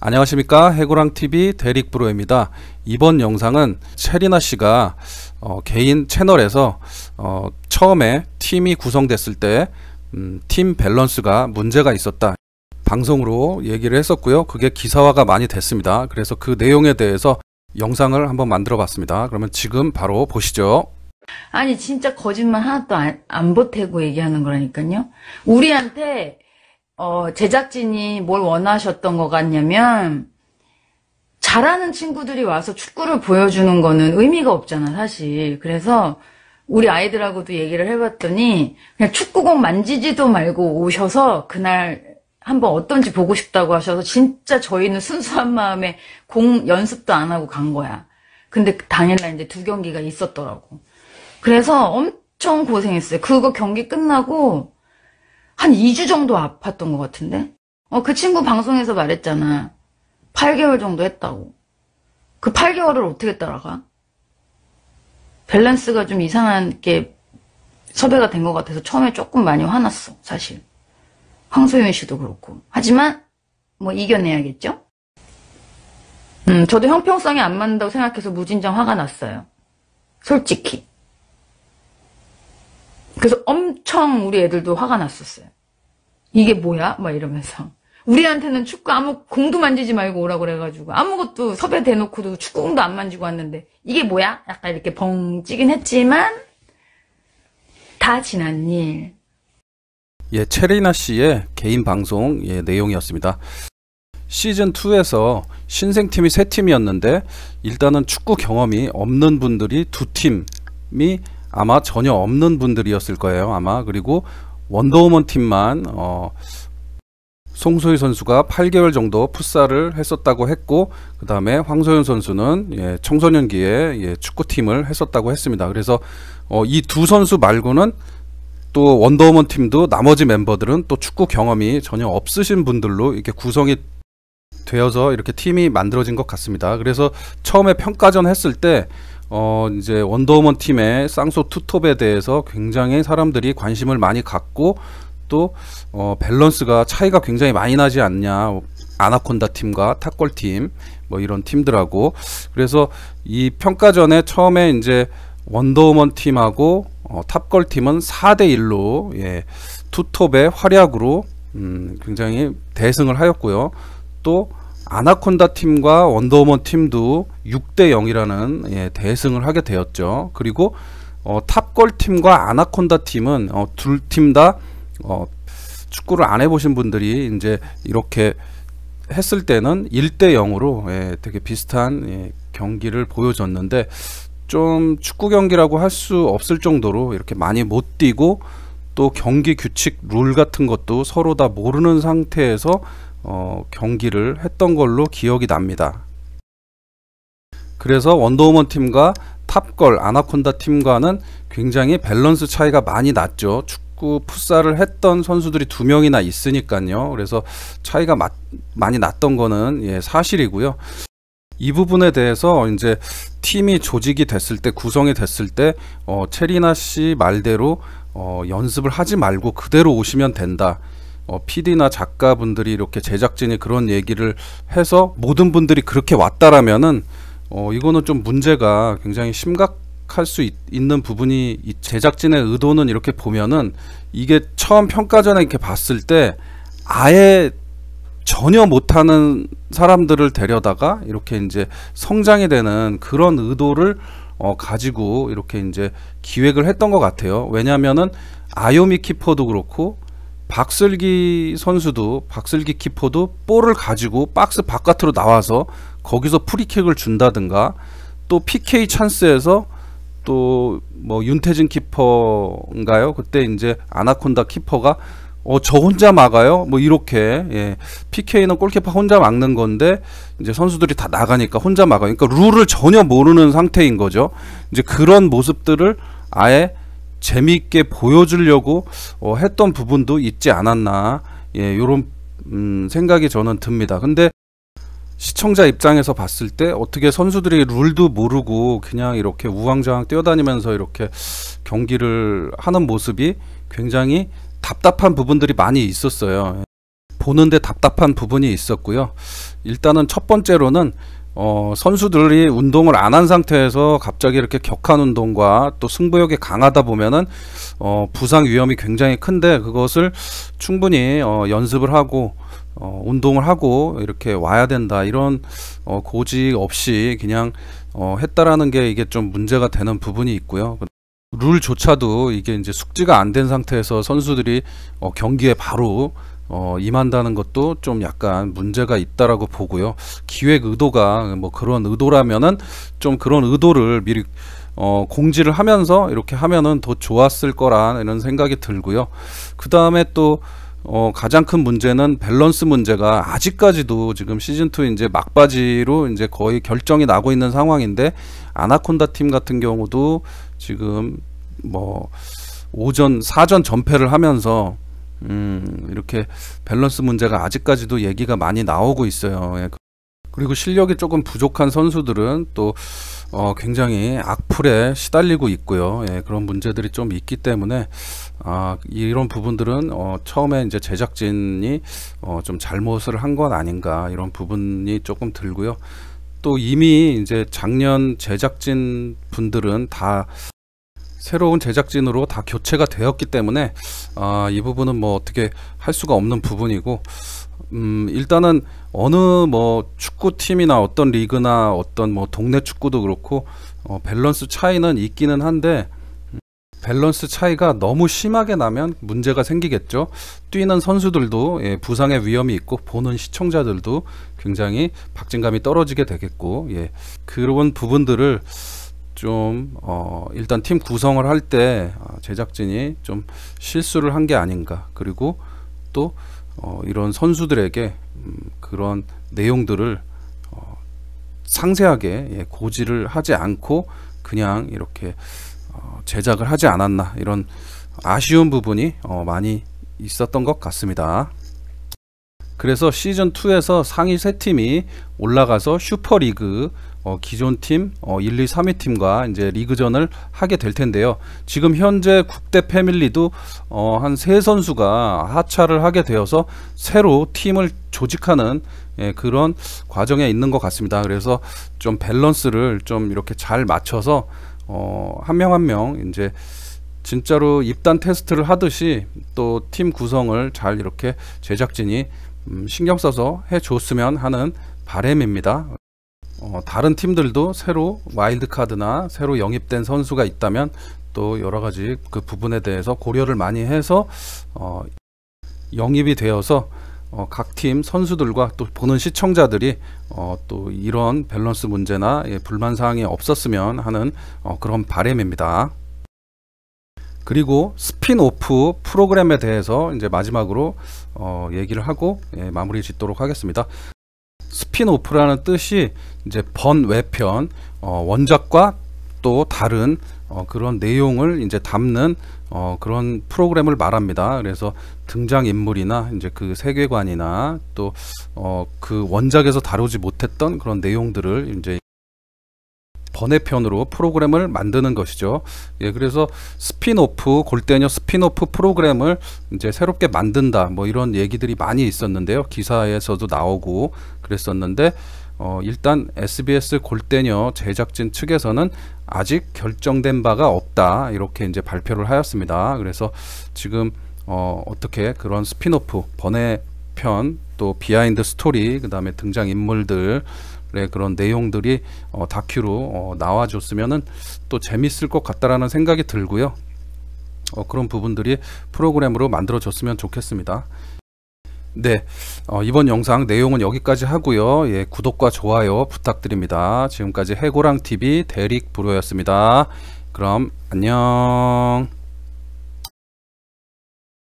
안녕하십니까 해고랑TV 대릭브로입니다 이번 영상은 체리나 씨가 어, 개인 채널에서 어, 처음에 팀이 구성됐을 때팀 음, 밸런스가 문제가 있었다 방송으로 얘기를 했었고요 그게 기사화가 많이 됐습니다 그래서 그 내용에 대해서 영상을 한번 만들어 봤습니다 그러면 지금 바로 보시죠 아니 진짜 거짓말 하나도 안, 안 보태고 얘기하는 거라니까요 우리한테 어, 제작진이 뭘 원하셨던 것 같냐면 잘하는 친구들이 와서 축구를 보여주는 거는 의미가 없잖아 사실. 그래서 우리 아이들하고도 얘기를 해봤더니 그냥 축구공 만지지도 말고 오셔서 그날 한번 어떤지 보고 싶다고 하셔서 진짜 저희는 순수한 마음에 공 연습도 안 하고 간 거야. 근데 당일날 이제 두 경기가 있었더라고. 그래서 엄청 고생했어요. 그거 경기 끝나고 한 2주 정도 아팠던 것 같은데? 어, 그 친구 방송에서 말했잖아. 8개월 정도 했다고. 그 8개월을 어떻게 따라가? 밸런스가 좀 이상한 게 섭외가 된 것 같아서 처음에 조금 많이 화났어, 사실. 황소윤 씨도 그렇고. 하지만, 뭐 이겨내야겠죠? 음, 저도 형평성이 안 맞는다고 생각해서 무진장 화가 났어요. 솔직히. 그래서 엄청 우리 애들도 화가 났었어요. 이게 뭐야? 막 이러면서. 우리한테는 축구 아무 공도 만지지 말고 오라고 그래가지고 아무것도 섭외 대놓고도 축구공도 안 만지고 왔는데 이게 뭐야? 약간 이렇게 벙찌긴 했지만 다 지난 일. 예, 체리나 씨의 개인 방송 예, 내용이었습니다. 시즌 2에서 신생팀이 세 팀이었는데 일단은 축구 경험이 없는 분들이 두 팀이 아마 전혀 없는 분들이었을 거예요. 아마 그리고 원더우먼 팀만 어, 송소희 선수가 8개월 정도 풋살을 했었다고 했고 그 다음에 황소연 선수는 예, 청소년기에 예, 축구팀을 했었다고 했습니다. 그래서 어, 이두 선수 말고는 또 원더우먼 팀도 나머지 멤버들은 또 축구 경험이 전혀 없으신 분들로 이렇게 구성이 되어서 이렇게 팀이 만들어진 것 같습니다. 그래서 처음에 평가전 했을 때어 이제 원더우먼 팀의 쌍소 투톱에 대해서 굉장히 사람들이 관심을 많이 갖고 또 어, 밸런스가 차이가 굉장히 많이 나지 않냐 아나콘다 팀과 탁골 팀뭐 이런 팀들하고 그래서 이 평가전에 처음에 이제 원더우먼 팀하고 어, 탑골 팀은 4대 1로 예, 투톱의 활약으로 음, 굉장히 대승을 하였고요. 또 아나콘다 팀과 원더우먼 팀도 6대 0이라는 예, 대승을 하게 되었죠. 그리고 어, 탑골 팀과 아나콘다 팀은 어, 둘팀다 어, 축구를 안 해보신 분들이 이제 이렇게 했을 때는 1대 0으로 예, 되게 비슷한 예, 경기를 보여줬는데 좀 축구 경기라고 할 수 없을 정도로 이렇게 많이 못 뛰고 또 경기 규칙 룰 같은 것도 서로 다 모르는 상태에서 어, 경기를 했던 걸로 기억이 납니다. 그래서 원더우먼 팀과 탑걸 아나콘다 팀과는 굉장히 밸런스 차이가 많이 났죠. 축구 풋살을 했던 선수들이 두 명이나 있으니까요. 그래서 차이가 마, 많이 났던 거는 예, 사실이고요. 이 부분에 대해서 이제 팀이 조직이 됐을 때 구성이 됐을 때 어, 체리나 씨 말대로 어, 연습을 하지 말고 그대로 오시면 된다. 어, PD나 작가분들이 이렇게 제작진이 그런 얘기를 해서 모든 분들이 그렇게 왔다라면은 어, 이거는 좀 문제가 굉장히 심각할 수 있, 는 부분이 제작진의 의도는 이렇게 보면은 이게 처음 평가전에 이렇게 봤을 때 아예 전혀 못하는 사람들을 데려다가 이렇게 이제 성장이 되는 그런 의도를 어, 가지고 이렇게 이제 기획을 했던 것 같아요. 왜냐하면은 아요미 키퍼도 그렇고 박슬기 선수도 박슬기 키퍼도 볼을 가지고 박스 바깥으로 나와서 거기서 프리킥을 준다든가 또 PK 찬스에서 또 뭐 윤태진 키퍼인가요? 그때 이제 아나콘다 키퍼가 어 저 혼자 막아요? 뭐 이렇게 예. PK는 골키퍼 혼자 막는 건데 이제 선수들이 다 나가니까 혼자 막아요. 그러니까 룰을 전혀 모르는 상태인 거죠. 이제 그런 모습들을 아예 재미있게 보여주려고 어, 했던 부분도 있지 않았나 예, 이런 음, 생각이 저는 듭니다. 근데 시청자 입장에서 봤을 때 어떻게 선수들이 룰도 모르고 그냥 이렇게 우왕좌왕 뛰어다니면서 이렇게 경기를 하는 모습이 굉장히 답답한 부분들이 많이 있었어요. 보는데 답답한 부분이 있었고요. 일단은 첫 번째로는 어, 선수들이 운동을 안 한 상태에서 갑자기 이렇게 격한 운동과 또 승부욕이 강하다 보면은 어, 부상 위험이 굉장히 큰데 그것을 충분히 어, 연습을 하고 어, 운동을 하고 이렇게 와야 된다 이런 어, 고지 없이 그냥 어, 했다라는 게 이게 좀 문제가 되는 부분이 있고요. 룰조차도 이게 이제 숙지가 안 된 상태에서 선수들이 어, 경기에 바로 어, 임한다는 것도 좀 약간 문제가 있다라고 보고요. 기획 의도가 뭐 그런 의도라면은 좀 그런 의도를 미리 어, 공지를 하면서 이렇게 하면은 더 좋았을 거라 는 생각이 들고요. 그 다음에 또 어, 가장 큰 문제는 밸런스 문제가 아직까지도 지금 시즌2 이제 막바지로 이제 거의 결정이 나고 있는 상황인데 아나콘다 팀 같은 경우도 지금 뭐 오전 사전 전패를 하면서 음, 이렇게 밸런스 문제가 아직까지도 얘기가 많이 나오고 있어요. 예, 그, 그리고 실력이 조금 부족한 선수들은 또 어, 굉장히 악플에 시달리고 있고요. 예, 그런 문제들이 좀 있기 때문에 아, 이런 부분들은 어, 처음에 이제 제작진이 어, 좀 잘못을 한 건 아닌가 이런 부분이 조금 들고요. 또 이미 이제 작년 제작진 분들은 다 새로운 제작진으로 다 교체가 되었기 때문에 아, 이 부분은 뭐 어떻게 할 수가 없는 부분이고 음, 일단은 어느 뭐 축구팀이나 어떤 리그나 어떤 뭐 동네 축구도 그렇고 어, 밸런스 차이는 있기는 한데 음, 밸런스 차이가 너무 심하게 나면 문제가 생기겠죠. 뛰는 선수들도 예, 부상의 위험이 있고 보는 시청자들도 굉장히 박진감이 떨어지게 되겠고 예, 그런 부분들을 좀 어, 일단 팀 구성을 할때 어, 제작진이 좀 실수를 한 게 아닌가 그리고 또 어, 이런 선수들에게 음, 그런 내용들을 어, 상세하게 예, 고지를 하지 않고 그냥 이렇게 어, 제작을 하지 않았나 이런 아쉬운 부분이 어, 많이 있었던 것 같습니다. 그래서 시즌 2에서 상위 3 팀이 올라가서 슈퍼리그 어, 기존 팀 어, 1, 2, 3위 팀과 이제 리그전을 하게 될 텐데요. 지금 현재 국대 패밀리도 어, 한세 선수가 하차를 하게 되어서 새로 팀을 조직하는 예, 그런 과정에 있는 것 같습니다. 그래서 좀 밸런스를 좀 이렇게 잘 맞춰서 어, 한명 한명 한 명 이제 진짜로 입단 테스트를 하듯이 또 팀 구성을 잘 이렇게 제작진이 음, 신경 써서 해줬으면 하는 바램입니다. 어, 다른 팀들도 새로 와일드카드나 새로 영입된 선수가 있다면 또 여러 가지 그 부분에 대해서 고려를 많이 해서 어, 영입이 되어서 어, 각 팀 선수들과 또 보는 시청자들이 어, 또 이런 밸런스 문제나 예, 불만 사항이 없었으면 하는 어, 그런 바램입니다. 그리고 스피노프 프로그램에 대해서 이제 마지막으로 어, 얘기를 하고 예, 마무리 짓도록 하겠습니다. 스피노프라는 뜻이 이제 번외편 어, 원작과 또 다른 어, 그런 내용을 이제 담는 어, 그런 프로그램을 말합니다. 그래서 등장 인물이나 이제 그 세계관이나 또그 어, 그 원작에서 다루지 못했던 그런 내용들을 이제 번외편으로 프로그램을 만드는 것이죠. 예, 그래서 스피노프 골대녀 스피노프 프로그램을 이제 새롭게 만든다 뭐 이런 얘기들이 많이 있었는데요. 기사에서도 나오고 그랬었는데 어, 일단 SBS 골대녀 제작진 측에서는 아직 결정된 바가 없다 이렇게 이제 발표를 하였습니다. 그래서 지금 어, 어떻게 그런 스피노프 번외편 또 비하인드 스토리 그 다음에 등장 인물들 그런 내용들이 어, 다큐로 어, 나와줬으면은 또 재밌을 것 같다라는 생각이 들고요. 어, 그런 부분들이 프로그램으로 만들어졌으면 좋겠습니다. 네, 어, 이번 영상 내용은 여기까지 하고요. 예, 구독과 좋아요 부탁드립니다. 지금까지 해고랑 TV 대릭 브로였습니다. 그럼 안녕.